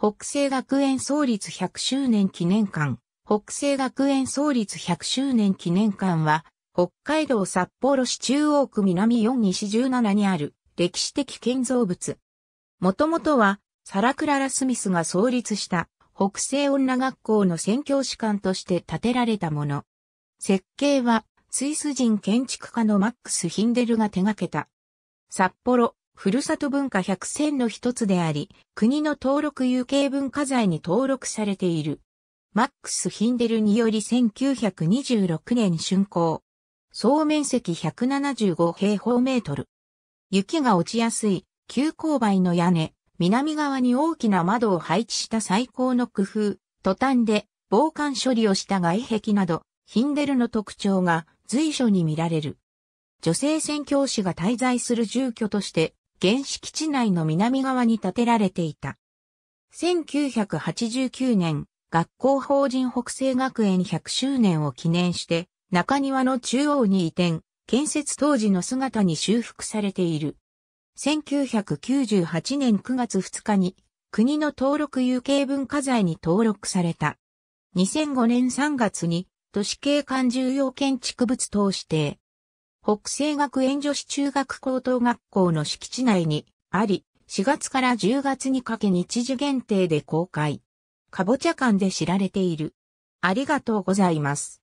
北西学園創立100周年記念館。北西学園創立100周年記念館は、北海道札幌市中央区南4西17にある歴史的建造物。もともとは、サラクララ・スミスが創立した北西女学校の宣教師館として建てられたもの。設計は、スイス人建築家のマックス・ヒンデルが手掛けた。札幌、ふるさと文化100選の一つであり、国の登録有形文化財に登録されている。マックス・ヒンデルにより1926年竣工。総面積175平方メートル。雪が落ちやすい、急勾配の屋根、南側に大きな窓を配置した最高の工夫、途端で防寒処理をした外壁など、ヒンデルの特徴が随所に見られる。女性宣教師が滞在する住居として原敷地内の南側に建てられていた。1989年、学校法人北西学園100周年を記念して、中庭の中央に移転、建設当時の姿に修復されている。1998年9月2日に、国の登録有形文化財に登録された。2005年3月に、都市景観重要建築物等指定。北西学園女子中学高等学校の敷地内にあり、4月から10月にかけ日時限定で公開。かぼちゃ館で知られている。ありがとうございます。